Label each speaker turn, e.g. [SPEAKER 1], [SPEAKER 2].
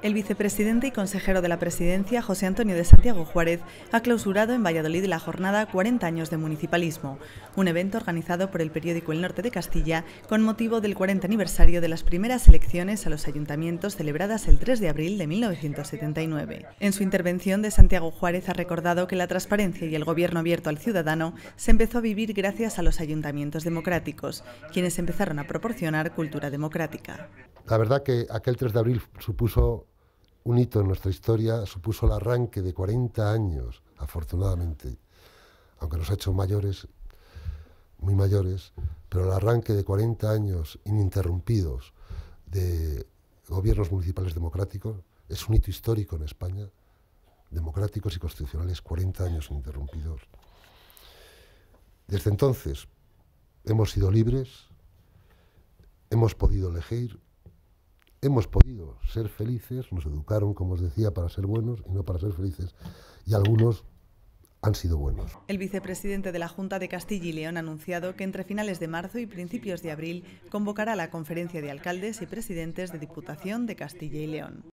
[SPEAKER 1] El vicepresidente y consejero de la presidencia, José Antonio de Santiago Juárez, ha clausurado en Valladolid la jornada 40 años de municipalismo, un evento organizado por el periódico El Norte de Castilla con motivo del 40 aniversario de las primeras elecciones a los ayuntamientos celebradas el 3 de abril de 1979. En su intervención de Santiago Juárez ha recordado que la transparencia y el gobierno abierto al ciudadano se empezó a vivir gracias a los ayuntamientos democráticos, quienes empezaron a proporcionar cultura democrática.
[SPEAKER 2] La verdad que aquel 3 de abril supuso un hito en nuestra historia, supuso el arranque de 40 años, afortunadamente, aunque nos ha hecho mayores, muy mayores, pero el arranque de 40 años ininterrumpidos de gobiernos municipales democráticos es un hito histórico en España, democráticos y constitucionales, 40 años ininterrumpidos. Desde entonces hemos sido libres, hemos podido elegir, hemos podido ser felices, nos educaron, como os decía, para ser buenos y no para ser felices, y algunos han sido
[SPEAKER 1] buenos. El vicepresidente de la Junta de Castilla y León ha anunciado que entre finales de marzo y principios de abril convocará la conferencia de alcaldes y presidentes de Diputación de Castilla y León.